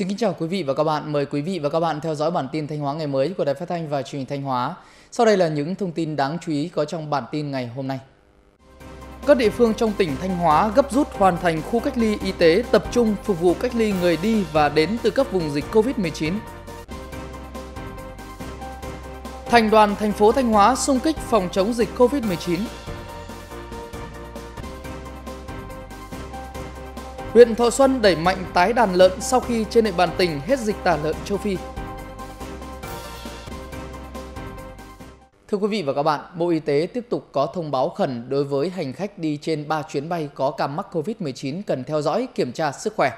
Xin kính chào quý vị và các bạn. Mời quý vị và các bạn theo dõi bản tin Thanh Hóa ngày mới của Đài Phát thanh và Truyền hình Thanh Hóa. Sau đây là những thông tin đáng chú ý có trong bản tin ngày hôm nay. Các địa phương trong tỉnh Thanh Hóa gấp rút hoàn thành khu cách ly y tế tập trung phục vụ cách ly người đi và đến từ các vùng dịch COVID-19. Thành đoàn thành phố Thanh Hóa xung kích phòng chống dịch COVID-19. Huyện Thọ Xuân đẩy mạnh tái đàn lợn sau khi trên địa bàn tỉnh hết dịch tả lợn châu Phi. Thưa quý vị và các bạn, Bộ Y tế tiếp tục có thông báo khẩn đối với hành khách đi trên 3 chuyến bay có ca mắc COVID-19 cần theo dõi, kiểm tra sức khỏe.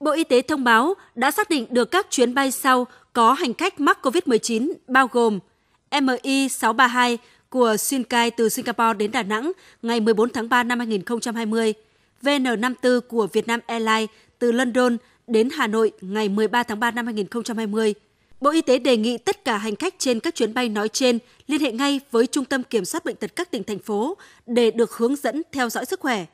Bộ Y tế thông báo đã xác định được các chuyến bay sau có hành khách mắc COVID-19 bao gồm MI 632 của Sunkai từ Singapore đến Đà Nẵng ngày 14 tháng 3 năm 2020, VN54 của Vietnam Airlines từ London đến Hà Nội ngày 13 tháng 3 năm 2020. Bộ Y tế đề nghị tất cả hành khách trên các chuyến bay nói trên liên hệ ngay với Trung tâm Kiểm soát Bệnh tật các tỉnh, thành phố để được hướng dẫn theo dõi sức khỏe.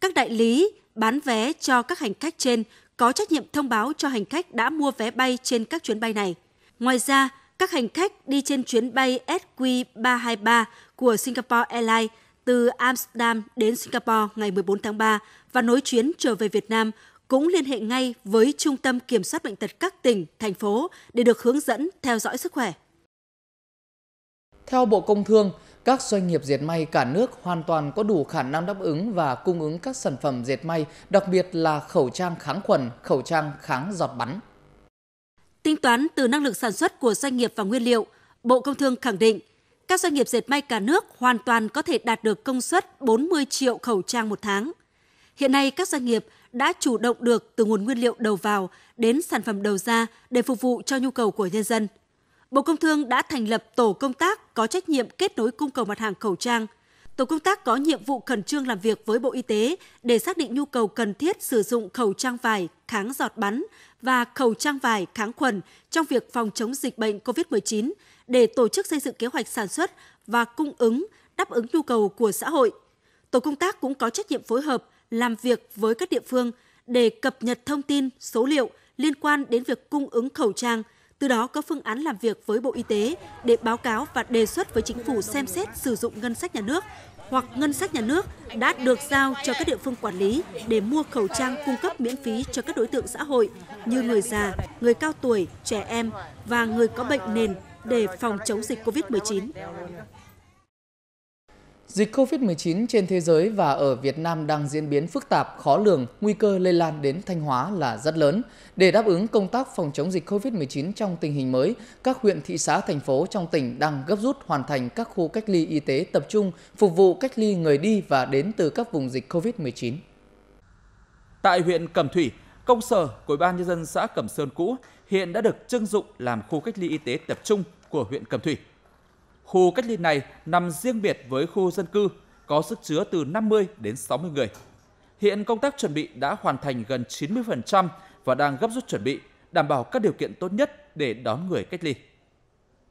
Các đại lý bán vé cho các hành khách trên có trách nhiệm thông báo cho hành khách đã mua vé bay trên các chuyến bay này. Ngoài ra, các hành khách đi trên chuyến bay SQ323 của Singapore Airlines từ Amsterdam đến Singapore ngày 14 tháng 3 và nối chuyến trở về Việt Nam cũng liên hệ ngay với Trung tâm Kiểm soát Bệnh tật các tỉnh, thành phố để được hướng dẫn theo dõi sức khỏe. Theo Bộ Công Thương, các doanh nghiệp dệt may cả nước hoàn toàn có đủ khả năng đáp ứng và cung ứng các sản phẩm dệt may, đặc biệt là khẩu trang kháng khuẩn, khẩu trang kháng giọt bắn. Tính toán từ năng lực sản xuất của doanh nghiệp và nguyên liệu, Bộ Công Thương khẳng định các doanh nghiệp dệt may cả nước hoàn toàn có thể đạt được công suất 40 triệu khẩu trang một tháng. Hiện nay, các doanh nghiệp đã chủ động được từ nguồn nguyên liệu đầu vào đến sản phẩm đầu ra để phục vụ cho nhu cầu của nhân dân. Bộ Công Thương đã thành lập tổ công tác có trách nhiệm kết nối cung cầu mặt hàng khẩu trang. Tổ công tác có nhiệm vụ khẩn trương làm việc với Bộ Y tế để xác định nhu cầu cần thiết sử dụng khẩu trang vải kháng giọt bắn và khẩu trang vải kháng khuẩn trong việc phòng chống dịch bệnh COVID-19 để tổ chức xây dựng kế hoạch sản xuất và cung ứng đáp ứng nhu cầu của xã hội. Tổ công tác cũng có trách nhiệm phối hợp làm việc với các địa phương để cập nhật thông tin, số liệu liên quan đến việc cung ứng khẩu trang, từ đó có phương án làm việc với Bộ Y tế để báo cáo và đề xuất với chính phủ xem xét sử dụng ngân sách nhà nước hoặc ngân sách nhà nước đã được giao cho các địa phương quản lý để mua khẩu trang cung cấp miễn phí cho các đối tượng xã hội như người già, người cao tuổi, trẻ em và người có bệnh nền đề phòng chống dịch COVID-19. Dịch COVID-19 trên thế giới và ở Việt Nam đang diễn biến phức tạp, khó lường, nguy cơ lây lan đến Thanh Hóa là rất lớn. Để đáp ứng công tác phòng chống dịch COVID-19 trong tình hình mới, các huyện, thị xã, thành phố trong tỉnh đang gấp rút hoàn thành các khu cách ly y tế tập trung phục vụ cách ly người đi và đến từ các vùng dịch COVID-19. Tại huyện Cẩm Thủy, công sở của Ban nhân dân xã Cẩm Sơn cũ hiện đã được trưng dụng làm khu cách ly y tế tập trung của huyện Cẩm Thủy. Khu cách ly này nằm riêng biệt với khu dân cư, có sức chứa từ 50 đến 60 người. Hiện công tác chuẩn bị đã hoàn thành gần 90% và đang gấp rút chuẩn bị, đảm bảo các điều kiện tốt nhất để đón người cách ly.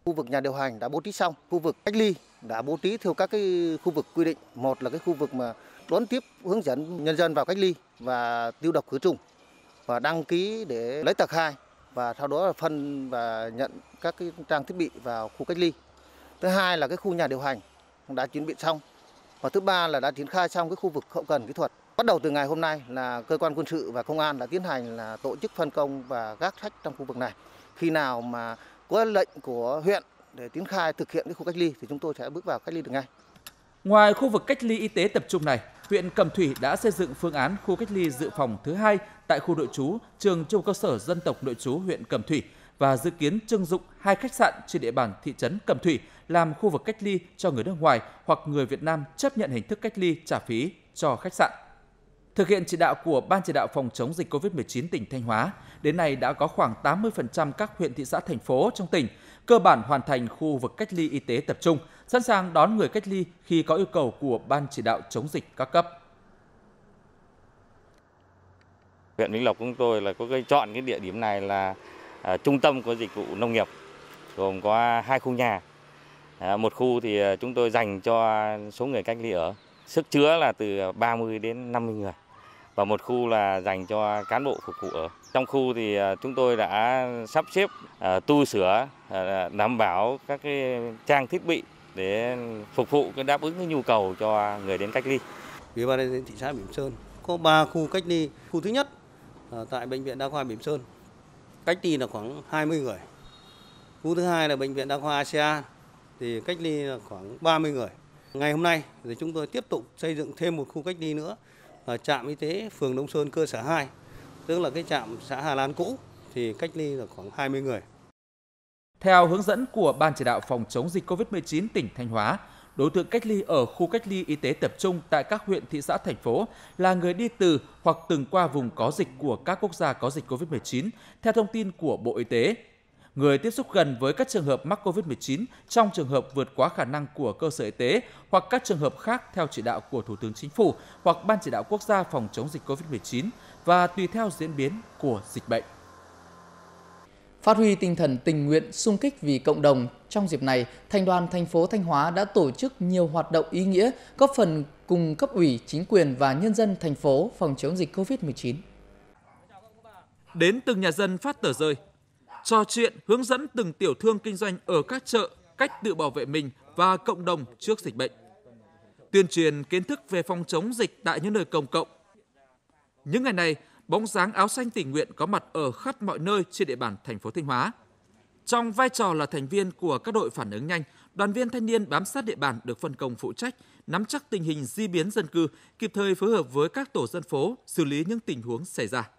Khu vực nhà điều hành đã bố trí xong, khu vực cách ly đã bố trí theo các cái khu vực quy định. Một là cái khu vực mà đón tiếp hướng dẫn nhân dân vào cách ly và tiêu độc khử trùng và đăng ký để lấy tờ khai và sau đó là phân và nhận các cái trang thiết bị vào khu cách ly. Thứ hai là cái khu nhà điều hành đã chuẩn bị xong. Và thứ ba là đã triển khai xong cái khu vực hậu cần kỹ thuật. Bắt đầu từ ngày hôm nay là cơ quan quân sự và công an đã tiến hành là tổ chức phân công và gác trách trong khu vực này. Khi nào mà có lệnh của huyện để triển khai thực hiện cái khu cách ly thì chúng tôi sẽ bước vào cách ly được ngay. Ngoài khu vực cách ly y tế tập trung này, huyện Cẩm Thủy đã xây dựng phương án khu cách ly dự phòng thứ hai tại khu nội trú trường trung cơ sở dân tộc nội trú huyện Cẩm Thủy và dự kiến trưng dụng hai khách sạn trên địa bàn thị trấn Cẩm Thủy làm khu vực cách ly cho người nước ngoài hoặc người Việt Nam chấp nhận hình thức cách ly trả phí cho khách sạn. Thực hiện chỉ đạo của Ban chỉ đạo phòng chống dịch COVID-19 tỉnh Thanh Hóa, đến nay đã có khoảng 80% các huyện thị xã thành phố trong tỉnh cơ bản hoàn thành khu vực cách ly y tế tập trung sẵn sàng đón người cách ly khi có yêu cầu của Ban chỉ đạo chống dịch các cấp. Huyện Vĩnh Lộc chúng tôi là có cái chọn cái địa điểm này là à, trung tâm của dịch vụ nông nghiệp gồm có hai khu nhà. À, một khu thì à, chúng tôi dành cho số người cách ly ở, sức chứa là từ 30 đến 50 người và một khu là dành cho cán bộ phục vụ ở. Trong khu thì à, chúng tôi đã sắp xếp à, tu sửa đảm bảo các cái trang thiết bị để phục vụ cái đáp ứng cái nhu cầu cho người đến cách ly. Ủy ban nhân dân thị xã Bỉm Sơn có 3 khu cách ly. Khu thứ nhất là tại bệnh viện đa khoa Bỉm Sơn. Cách ly là khoảng 20 người. Khu thứ hai là bệnh viện đa khoa ASEAN thì cách ly là khoảng 30 người. Ngày hôm nay thì chúng tôi tiếp tục xây dựng thêm một khu cách ly nữa là trạm y tế phường Đông Sơn cơ sở 2, tức là cái trạm xã Hà Lan cũ thì cách ly là khoảng 20 người. Theo hướng dẫn của Ban chỉ đạo phòng chống dịch COVID-19 tỉnh Thanh Hóa, đối tượng cách ly ở khu cách ly y tế tập trung tại các huyện, thị xã, thành phố là người đi từ hoặc từng qua vùng có dịch của các quốc gia có dịch COVID-19, theo thông tin của Bộ Y tế. Người tiếp xúc gần với các trường hợp mắc COVID-19 trong trường hợp vượt quá khả năng của cơ sở y tế hoặc các trường hợp khác theo chỉ đạo của Thủ tướng Chính phủ hoặc Ban chỉ đạo quốc gia phòng chống dịch COVID-19 và tùy theo diễn biến của dịch bệnh. Phát huy tinh thần tình nguyện sung kích vì cộng đồng, trong dịp này, Thành đoàn thành phố Thanh Hóa đã tổ chức nhiều hoạt động ý nghĩa góp phần cùng cấp ủy, chính quyền và nhân dân thành phố phòng chống dịch COVID-19. Đến từng nhà dân phát tờ rơi, trò chuyện hướng dẫn từng tiểu thương kinh doanh ở các chợ cách tự bảo vệ mình và cộng đồng trước dịch bệnh. Tuyên truyền kiến thức về phòng chống dịch tại những nơi công cộng. Những ngày này, bóng dáng áo xanh tình nguyện có mặt ở khắp mọi nơi trên địa bàn thành phố Thanh Hóa. Trong vai trò là thành viên của các đội phản ứng nhanh, đoàn viên thanh niên bám sát địa bàn được phân công phụ trách, nắm chắc tình hình di biến dân cư, kịp thời phối hợp với các tổ dân phố xử lý những tình huống xảy ra.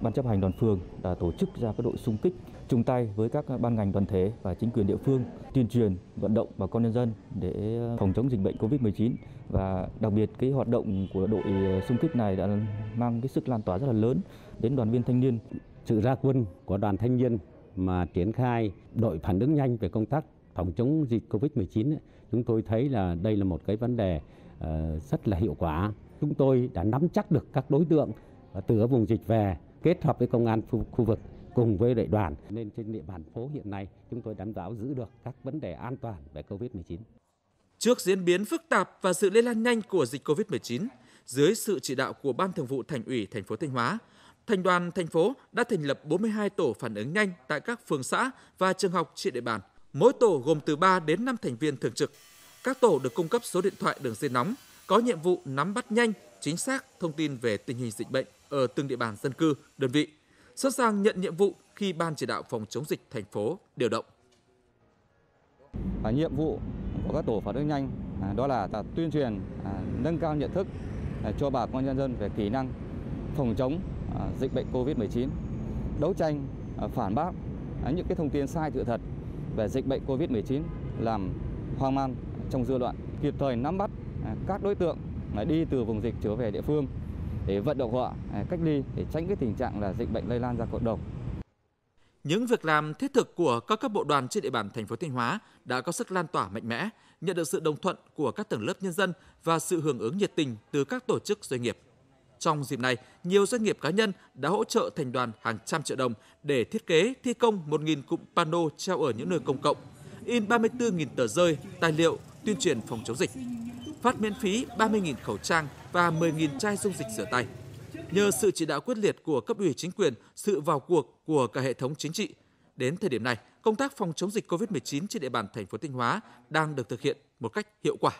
Ban chấp hành đoàn phường đã tổ chức ra các đội xung kích chung tay với các ban ngành đoàn thể và chính quyền địa phương tuyên truyền vận động bà con nhân dân để ờ, phòng chống dịch bệnh Covid-19 và đặc biệt cái hoạt động của đội ờ, xung kích này đã mang cái sức lan tỏa rất là lớn đến đoàn viên thanh niên. Sự ra quân của đoàn thanh niên mà triển khai đội phản ứng nhanh về công tác phòng chống dịch Covid-19 chúng tôi thấy là đây là một cái vấn đề ờ, rất là hiệu quả. Chúng tôi đã nắm chắc được các đối tượng từ ở vùng dịch về kết hợp với công an khu, khu vực cùng với đại đoàn nên trên địa bàn phố hiện nay chúng tôi đảm bảo giữ được các vấn đề an toàn về Covid-19. Trước diễn biến phức tạp và sự lây lan nhanh của dịch Covid-19, dưới sự chỉ đạo của Ban Thường vụ Thành ủy thành phố Thanh Hóa, Thành đoàn thành phố đã thành lập 42 tổ phản ứng nhanh tại các phường xã và trường học trên địa bàn. Mỗi tổ gồm từ 3 đến 5 thành viên thường trực. Các tổ được cung cấp số điện thoại đường dây nóng có nhiệm vụ nắm bắt nhanh chính xác thông tin về tình hình dịch bệnh ở từng địa bàn dân cư, đơn vị, sẵn sàng nhận nhiệm vụ khi Ban chỉ đạo phòng chống dịch thành phố điều động. À, nhiệm vụ của các tổ phản ứng nhanh à, đó là ta tuyên truyền à, nâng cao nhận thức à, cho bà con nhân dân về kỹ năng phòng chống à, dịch bệnh COVID-19, đấu tranh à, phản bác à, những cái thông tin sai sự thật về dịch bệnh COVID-19 làm hoang mang trong dư luận, kịp thời nắm bắt à, các đối tượng mà đi từ vùng dịch trở về địa phương để vận động họ à, cách ly để tránh cái tình trạng là dịch bệnh lây lan ra cộng đồng. Những việc làm thiết thực của các cấp bộ đoàn trên địa bàn thành phố Thanh Hóa đã có sức lan tỏa mạnh mẽ, nhận được sự đồng thuận của các tầng lớp nhân dân và sự hưởng ứng nhiệt tình từ các tổ chức doanh nghiệp. Trong dịp này, nhiều doanh nghiệp cá nhân đã hỗ trợ thành đoàn hàng trăm triệu đồng để thiết kế, thi công 1.000 cụm pano treo ở những nơi công cộng, in 34.000 tờ rơi, tài liệu tuyên truyền phòng chống dịch phát miễn phí 30.000 khẩu trang và 10.000 chai dung dịch rửa tay. Nhờ sự chỉ đạo quyết liệt của cấp ủy chính quyền, sự vào cuộc của cả hệ thống chính trị, đến thời điểm này, công tác phòng chống dịch COVID-19 trên địa bàn thành phố Thanh Hóa đang được thực hiện một cách hiệu quả.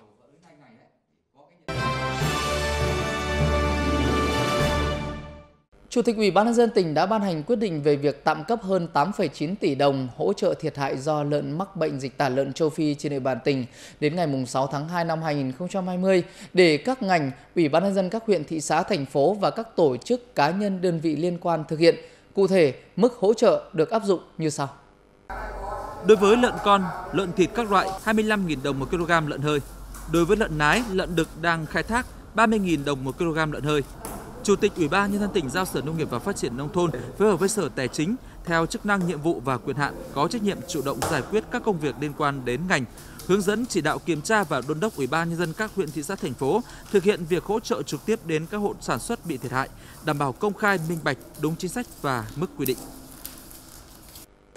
Chủ tịch Ủy ban nhân dân tỉnh đã ban hành quyết định về việc tạm cấp hơn 8,9 tỷ đồng hỗ trợ thiệt hại do lợn mắc bệnh dịch tả lợn châu Phi trên địa bàn tỉnh đến ngày 6 tháng 2 năm 2020 để các ngành, Ủy ban nhân dân các huyện, thị xã, thành phố và các tổ chức cá nhân đơn vị liên quan thực hiện. Cụ thể, mức hỗ trợ được áp dụng như sau. Đối với lợn con, lợn thịt các loại 25.000 đồng một kg lợn hơi. Đối với lợn nái, lợn đực đang khai thác 30.000 đồng một kg lợn hơi. Chủ tịch Ủy ban nhân dân tỉnh giao Sở Nông nghiệp và Phát triển nông thôn phối hợp với Sở Tài chính theo chức năng, nhiệm vụ và quyền hạn có trách nhiệm chủ động giải quyết các công việc liên quan đến ngành, hướng dẫn chỉ đạo kiểm tra và đôn đốc Ủy ban nhân dân các huyện thị xã thành phố thực hiện việc hỗ trợ trực tiếp đến các hộ sản xuất bị thiệt hại, đảm bảo công khai minh bạch, đúng chính sách và mức quy định.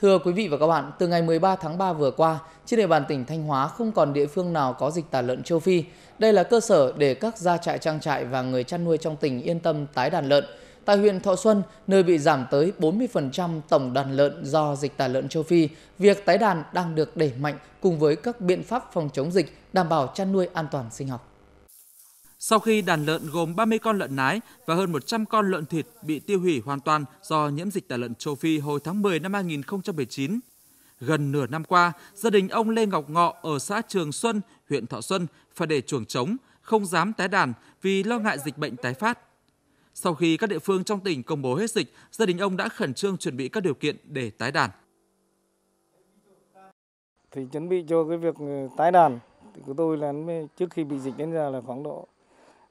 Thưa quý vị và các bạn, từ ngày 13 tháng 3 vừa qua, trên địa bàn tỉnh Thanh Hóa không còn địa phương nào có dịch tả lợn châu Phi. Đây là cơ sở để các gia trại trang trại và người chăn nuôi trong tỉnh yên tâm tái đàn lợn. Tại huyện Thọ Xuân, nơi bị giảm tới 40% tổng đàn lợn do dịch tả lợn châu Phi, việc tái đàn đang được đẩy mạnh cùng với các biện pháp phòng chống dịch đảm bảo chăn nuôi an toàn sinh học. Sau khi đàn lợn gồm 30 con lợn nái và hơn 100 con lợn thịt bị tiêu hủy hoàn toàn do nhiễm dịch tả lợn châu Phi hồi tháng 10 năm 2019. Gần nửa năm qua, gia đình ông Lê Ngọc Ngọ ở xã Trường Xuân, huyện Thọ Xuân phải để chuồng trống, không dám tái đàn vì lo ngại dịch bệnh tái phát. Sau khi các địa phương trong tỉnh công bố hết dịch, gia đình ông đã khẩn trương chuẩn bị các điều kiện để tái đàn. Thì chuẩn bị cho cái việc ờ, tái đàn của tôi là trước khi bị dịch đến giờ là khoảng độ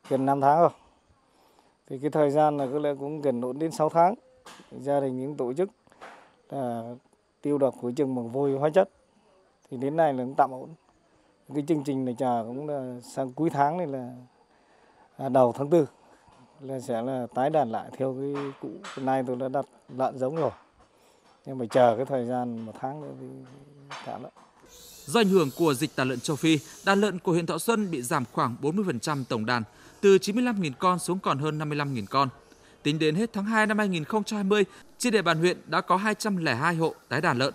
gần 5 tháng rồi. Thì cái thời gian là có lẽ cũng gần ổn đến 6 tháng. Gia đình những tổ chức là tiêu độc khử trùng bằng vôi hóa chất. Thì đến nay là cũng tạm ổn. Cái chương trình này chờ cũng là sang cuối tháng này là à, đầu tháng tư là sẽ là tái đàn lại theo cái cũ. Hôm nay tôi đã đặt lợn giống rồi. Nhưng mà chờ cái thời gian một tháng nữa thì tạm lại. Do ảnh hưởng của dịch tả lợn châu Phi, đàn lợn của huyện Thọ Xuân bị giảm khoảng 40% tổng đàn, từ 95.000 con xuống còn hơn 55.000 con. Tính đến hết tháng 2 năm 2020, trên địa bàn huyện đã có 202 hộ tái đàn lợn.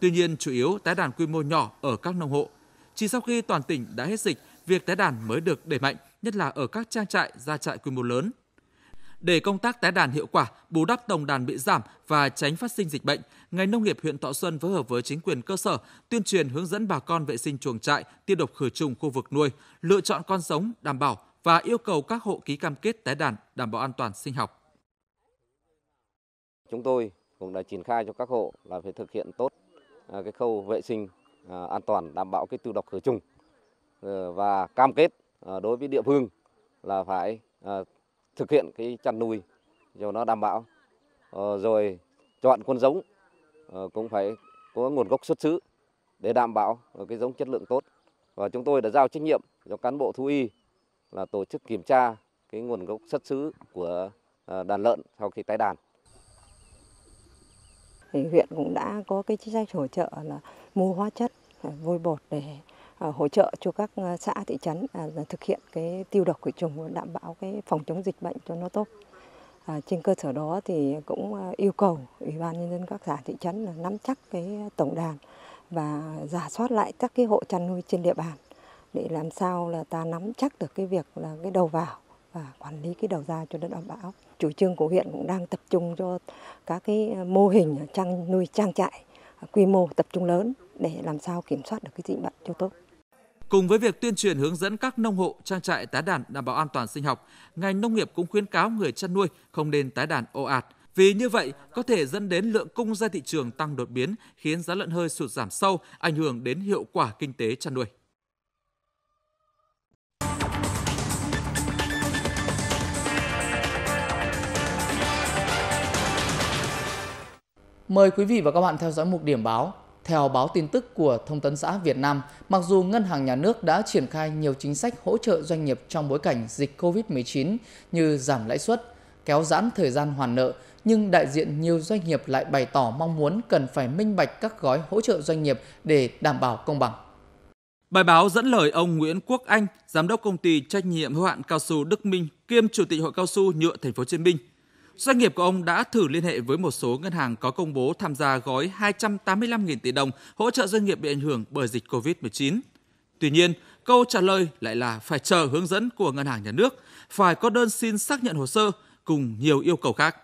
Tuy nhiên, chủ yếu tái đàn quy mô nhỏ ở các nông hộ. Chỉ sau khi toàn tỉnh đã hết dịch, việc tái đàn mới được đẩy mạnh, nhất là ở các trang trại, gia trại quy mô lớn. Để công tác tái đàn hiệu quả, bù đắp tổng đàn bị giảm và tránh phát sinh dịch bệnh, ngành nông nghiệp huyện Thọ Xuân phối hợp với chính quyền cơ sở tuyên truyền hướng dẫn bà con vệ sinh chuồng trại, tiêu độc khử trùng khu vực nuôi, lựa chọn con giống đảm bảo và yêu cầu các hộ ký cam kết tái đàn đảm bảo an toàn sinh học. Chúng tôi cũng đã triển khai cho các hộ là phải thực hiện tốt à, cái khâu vệ sinh à, an toàn đảm bảo cái tiêu độc khử trùng ờ, và cam kết à, đối với địa phương là phải thực hiện cái chăn nuôi cho nó đảm bảo ờ, rồi chọn con giống ờ, cũng phải có nguồn gốc xuất xứ để đảm bảo cái giống chất lượng tốt và chúng tôi đã giao trách nhiệm cho cán bộ thú y là tổ chức kiểm tra cái nguồn gốc xuất xứ của à, đàn lợn sau khi tái đàn. Thì huyện cũng đã có cái chính sách hỗ trợ là mua hóa chất, à, vôi bột để à, hỗ trợ cho các xã thị trấn thực hiện cái tiêu độc khử trùng đảm bảo cái phòng chống dịch bệnh cho nó tốt. À, trên cơ sở đó thì cũng yêu cầu ủy ban nhân dân các xã thị trấn nắm chắc cái tổng đàn và giả soát lại các cái hộ chăn nuôi trên địa bàn để làm sao là ta nắm chắc được cái việc là cái đầu vào và quản lý cái đầu ra cho nó đảm bảo. Chủ trương của huyện cũng đang tập trung cho các cái ờ, mô hình trang nuôi trang trại ờ, quy mô tập trung lớn để làm sao kiểm soát được cái dịch bệnh cho tốt. Cùng với việc tuyên truyền hướng dẫn các nông hộ trang trại tái đàn đảm bảo an toàn sinh học, ngành nông nghiệp cũng khuyến cáo người chăn nuôi không nên tái đàn ồ ạt. Vì như vậy có thể dẫn đến lượng cung ra thị trường tăng đột biến khiến giá lợn hơi sụt giảm sâu, ảnh hưởng đến hiệu quả kinh tế chăn nuôi. Mời quý vị và các bạn theo dõi mục điểm báo. Theo báo tin tức của Thông tấn xã Việt Nam, mặc dù Ngân hàng Nhà nước đã triển khai nhiều chính sách hỗ trợ doanh nghiệp trong bối cảnh dịch COVID-19 như giảm lãi suất, kéo giãn thời gian hoàn nợ, nhưng đại diện nhiều doanh nghiệp lại bày tỏ mong muốn cần phải minh bạch các gói hỗ trợ doanh nghiệp để đảm bảo công bằng. Bài báo dẫn lời ông Nguyễn Quốc Anh, giám đốc công ty trách nhiệm hữu hạn cao su Đức Minh, kiêm chủ tịch hội cao su nhựa thành phố Hồ Chí Minh Doanh nghiệp của ông đã thử liên hệ với một số ngân hàng có công bố tham gia gói 285.000 tỷ đồng hỗ trợ doanh nghiệp bị ảnh hưởng bởi dịch COVID-19. Tuy nhiên, câu trả lời lại là phải chờ hướng dẫn của ngân hàng nhà nước, phải có đơn xin xác nhận hồ sơ cùng nhiều yêu cầu khác.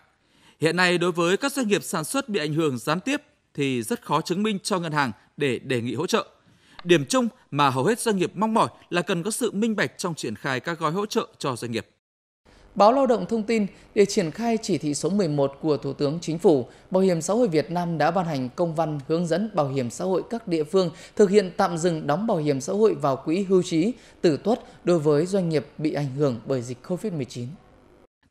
Hiện nay đối với các doanh nghiệp sản xuất bị ảnh hưởng gián tiếp thì rất khó chứng minh cho ngân hàng để đề nghị hỗ trợ. Điểm chung mà hầu hết doanh nghiệp mong mỏi là cần có sự minh bạch trong triển khai các gói hỗ trợ cho doanh nghiệp. Báo Lao động thông tin, để triển khai chỉ thị số 11 của Thủ tướng Chính phủ, Bảo hiểm xã hội Việt Nam đã ban hành công văn hướng dẫn bảo hiểm xã hội các địa phương thực hiện tạm dừng đóng bảo hiểm xã hội vào quỹ hưu trí, tử tuất đối với doanh nghiệp bị ảnh hưởng bởi dịch COVID-19.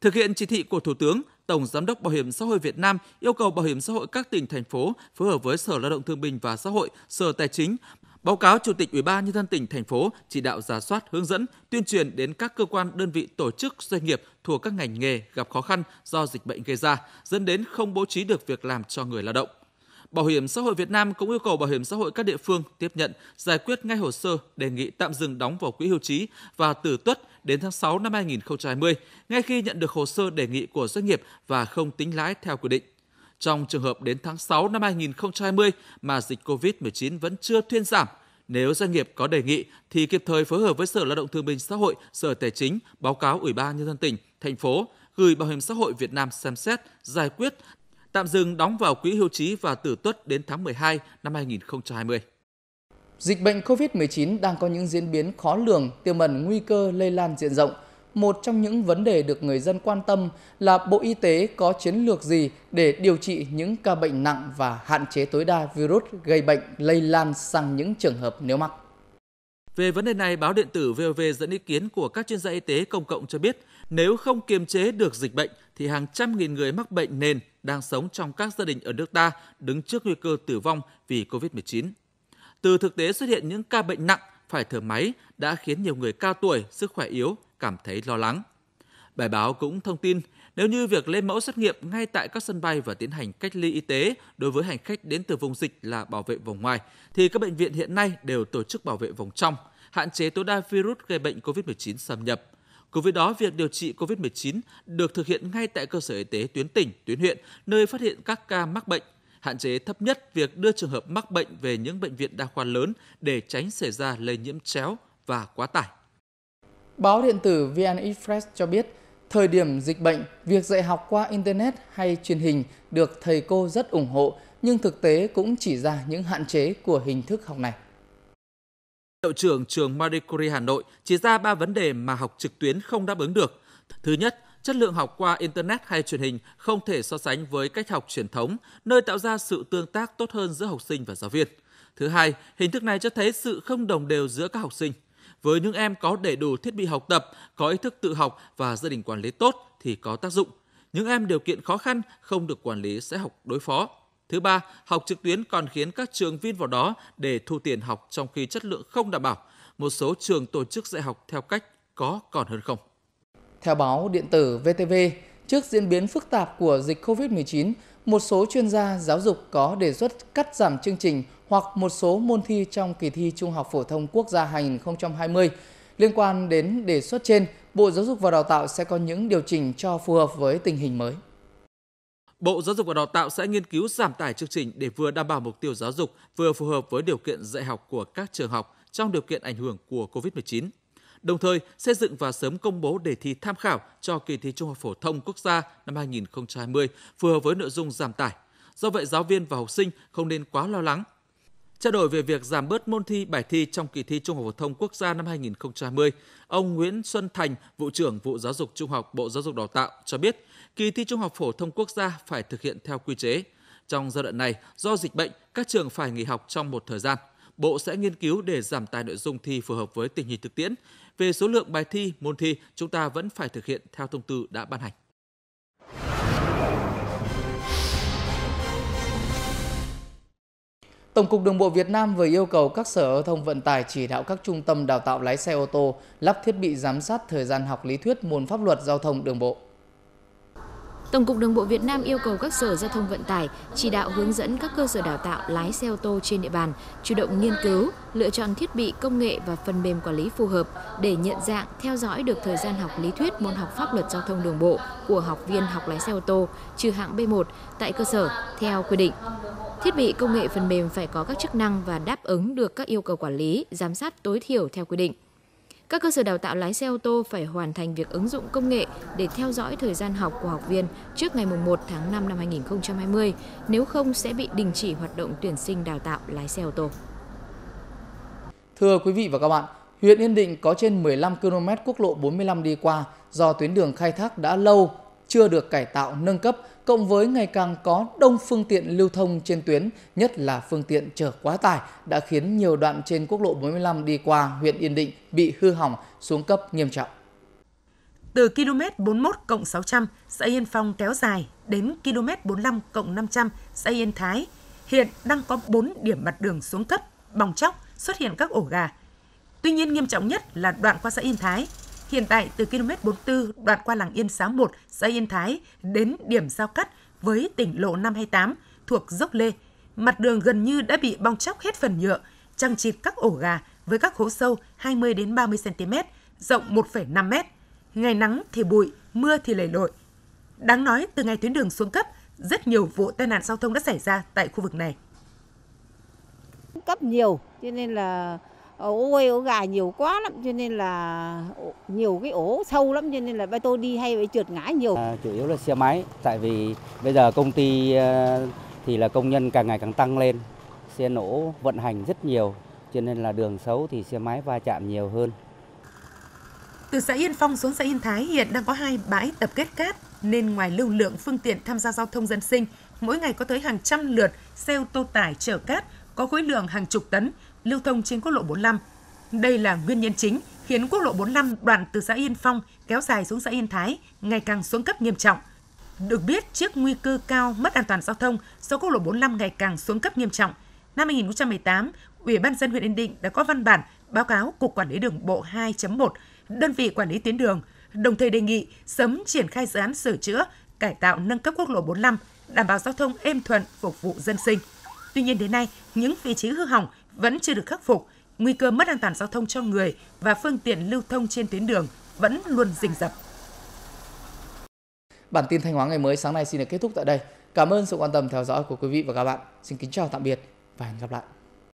Thực hiện chỉ thị của Thủ tướng, Tổng Giám đốc Bảo hiểm xã hội Việt Nam yêu cầu Bảo hiểm xã hội các tỉnh, thành phố phối hợp với Sở Lao động Thương binh và Xã hội, Sở Tài chính Báo cáo Chủ tịch Ủy ban nhân dân tỉnh thành phố chỉ đạo giả soát hướng dẫn tuyên truyền đến các cơ quan đơn vị tổ chức doanh nghiệp thuộc các ngành nghề gặp khó khăn do dịch bệnh gây ra, dẫn đến không bố trí được việc làm cho người lao động. Bảo hiểm xã hội Việt Nam cũng yêu cầu bảo hiểm xã hội các địa phương tiếp nhận, giải quyết ngay hồ sơ đề nghị tạm dừng đóng vào quỹ hưu trí và tử tuất đến tháng 6 năm 2020, ngay khi nhận được hồ sơ đề nghị của doanh nghiệp và không tính lãi theo quy định. Trong trường hợp đến tháng 6 năm 2020 mà dịch COVID-19 vẫn chưa thuyên giảm, nếu doanh nghiệp có đề nghị thì kịp thời phối hợp với Sở Lao động Thương binh Xã hội, Sở Tài chính báo cáo Ủy ban nhân dân tỉnh, thành phố gửi Bảo hiểm xã hội Việt Nam xem xét, giải quyết, tạm dừng đóng vào quỹ hưu trí và tử tuất đến tháng 12 năm 2020. Dịch bệnh COVID-19 đang có những diễn biến khó lường, tiềm ẩn nguy cơ lây lan diện rộng – một trong những vấn đề được người dân quan tâm là Bộ Y tế có chiến lược gì để điều trị những ca bệnh nặng và hạn chế tối đa virus gây bệnh lây lan sang những trường hợp nếu mắc. Về vấn đề này, báo điện tử VOV dẫn ý kiến của các chuyên gia y tế công cộng cho biết, nếu không kiềm chế được dịch bệnh thì hàng trăm nghìn người mắc bệnh nền đang sống trong các gia đình ở nước ta đứng trước nguy cơ tử vong vì COVID-19. Từ thực tế xuất hiện những ca bệnh nặng phải thở máy đã khiến nhiều người cao tuổi, sức khỏe yếu cảm thấy lo lắng. Bài báo cũng thông tin nếu như việc lấy mẫu xét nghiệm ngay tại các sân bay và tiến hành cách ly y tế đối với hành khách đến từ vùng dịch là bảo vệ vòng ngoài, thì các bệnh viện hiện nay đều tổ chức bảo vệ vòng trong, hạn chế tối đa virus gây bệnh COVID-19 xâm nhập. Cùng với đó, việc điều trị COVID-19 được thực hiện ngay tại cơ sở y tế tuyến tỉnh, tuyến huyện, nơi phát hiện các ca mắc bệnh, hạn chế thấp nhất việc đưa trường hợp mắc bệnh về những bệnh viện đa khoa lớn để tránh xảy ra lây nhiễm chéo và quá tải. Báo điện tử VN Express cho biết, thời điểm dịch bệnh, việc dạy học qua Internet hay truyền hình được thầy cô rất ủng hộ, nhưng thực tế cũng chỉ ra những hạn chế của hình thức học này. Hiệu trưởng trường Marie Curie Hà Nội chỉ ra 3 vấn đề mà học trực tuyến không đáp ứng được. Thứ nhất, chất lượng học qua Internet hay truyền hình không thể so sánh với cách học truyền thống, nơi tạo ra sự tương tác tốt hơn giữa học sinh và giáo viên. Thứ hai, hình thức này cho thấy sự không đồng đều giữa các học sinh. Với những em có đầy đủ thiết bị học tập, có ý thức tự học và gia đình quản lý tốt thì có tác dụng. Những em điều kiện khó khăn không được quản lý sẽ học đối phó. Thứ ba, học trực tuyến còn khiến các trường vin vào đó để thu tiền học trong khi chất lượng không đảm bảo. Một số trường tổ chức dạy học theo cách có còn hơn không. Theo báo điện tử VTV, trước diễn biến phức tạp của dịch COVID-19, một số chuyên gia giáo dục có đề xuất cắt giảm chương trình hoặc một số môn thi trong kỳ thi Trung học phổ thông quốc gia 2020. Liên quan đến đề xuất trên, Bộ Giáo dục và Đào tạo sẽ có những điều chỉnh cho phù hợp với tình hình mới. Bộ Giáo dục và Đào tạo sẽ nghiên cứu giảm tải chương trình để vừa đảm bảo mục tiêu giáo dục, vừa phù hợp với điều kiện dạy học của các trường học trong điều kiện ảnh hưởng của COVID-19. Đồng thời, xây dựng và sớm công bố đề thi tham khảo cho kỳ thi Trung học phổ thông quốc gia năm 2020 phù hợp với nội dung giảm tải. Do vậy, giáo viên và học sinh không nên quá lo lắng Trao đổi về việc giảm bớt môn thi bài thi trong kỳ thi Trung học phổ thông quốc gia năm 2020, ông Nguyễn Xuân Thành, vụ trưởng vụ giáo dục trung học Bộ Giáo dục Đào tạo cho biết, kỳ thi Trung học phổ thông quốc gia phải thực hiện theo quy chế. Trong giai đoạn này, do dịch bệnh, các trường phải nghỉ học trong một thời gian. Bộ sẽ nghiên cứu để giảm tài nội dung thi phù hợp với tình hình thực tiễn. Về số lượng bài thi, môn thi, chúng ta vẫn phải thực hiện theo thông tư đã ban hành. Tổng cục Đường bộ Việt Nam vừa yêu cầu các sở giao thông vận tải chỉ đạo các trung tâm đào tạo lái xe ô tô lắp thiết bị giám sát thời gian học lý thuyết môn pháp luật giao thông đường bộ. Tổng cục Đường bộ Việt Nam yêu cầu các sở giao thông vận tải chỉ đạo hướng dẫn các cơ sở đào tạo lái xe ô tô trên địa bàn chủ động nghiên cứu, lựa chọn thiết bị công nghệ và phần mềm quản lý phù hợp để nhận dạng, theo dõi được thời gian học lý thuyết môn học pháp luật giao thông đường bộ của học viên học lái xe ô tô trừ hạng B1 tại cơ sở theo quy định. Thiết bị công nghệ phần mềm phải có các chức năng và đáp ứng được các yêu cầu quản lý, giám sát tối thiểu theo quy định. Các cơ sở đào tạo lái xe ô tô phải hoàn thành việc ứng dụng công nghệ để theo dõi thời gian học của học viên trước ngày 1 tháng 5 năm 2020, nếu không sẽ bị đình chỉ hoạt động tuyển sinh đào tạo lái xe ô tô. Thưa quý vị và các bạn, huyện Yên Định có trên 15 km quốc lộ 45 đi qua do tuyến đường khai thác đã lâu chưa được cải tạo nâng cấp cộng với ngày càng có đông phương tiện lưu thông trên tuyến, nhất là phương tiện chở quá tải đã khiến nhiều đoạn trên quốc lộ 45 đi qua huyện Yên Định bị hư hỏng, xuống cấp nghiêm trọng. Từ km 41 cộng 600, xã Yên Phong kéo dài đến km 45 cộng 500, xã Yên Thái, hiện đang có 4 điểm mặt đường xuống cấp, bong chóc, xuất hiện các ổ gà. Tuy nhiên nghiêm trọng nhất là đoạn qua xã Yên Thái, Hiện tại, từ km 44 đoạn qua làng Yên Xá 1, xã Yên Thái đến điểm giao cắt với tỉnh lộ 528 thuộc Dốc Lê, mặt đường gần như đã bị bong chóc hết phần nhựa, trang chịt các ổ gà với các hố sâu 20 đến 30 cm, rộng 1,5 m. Ngày nắng thì bụi, mưa thì lầy lội. Đáng nói, từ ngày tuyến đường xuống cấp, rất nhiều vụ tai nạn giao thông đã xảy ra tại khu vực này. Cấp nhiều, cho nên là ổ quay ổ gà nhiều quá lắm cho nên là nhiều cái ổ sâu lắm cho nên là bây tôi đi hay bị trượt ngã nhiều. À, chủ yếu là xe máy tại vì bây giờ công ty ờ, thì là công nhân càng ngày càng tăng lên xe nổ vận hành rất nhiều cho nên là đường xấu thì xe máy va chạm nhiều hơn. Từ xã Yên Phong xuống xã Yên Thái hiện đang có hai bãi tập kết cát nên ngoài lưu lượng phương tiện tham gia giao thông dân sinh, mỗi ngày có tới hàng trăm lượt xe ô tô tải chở cát có khối lượng hàng chục tấn lưu thông trên quốc lộ 45. Đây là nguyên nhân chính khiến quốc lộ 45 đoạn từ xã Yên Phong kéo dài xuống xã Yên Thái ngày càng xuống cấp nghiêm trọng. Được biết, trước nguy cơ cao mất an toàn giao thông do quốc lộ 45 ngày càng xuống cấp nghiêm trọng, năm 2018, Ủy ban dân huyện Yên Định đã có văn bản báo cáo Cục Quản lý Đường bộ 2.1, đơn vị quản lý tuyến đường, đồng thời đề nghị sớm triển khai dự án sửa chữa, cải tạo nâng cấp quốc lộ 45, đảm bảo giao thông êm thuận phục vụ dân sinh. Tuy nhiên đến nay, những vị trí hư hỏng vẫn chưa được khắc phục, nguy cơ mất an toàn giao thông cho người và phương tiện lưu thông trên tuyến đường vẫn luôn rình rập. Bản tin Thanh Hóa ngày mới sáng nay xin được kết thúc tại đây. Cảm ơn sự quan tâm theo dõi của quý vị và các bạn. Xin kính chào tạm biệt và hẹn gặp lại.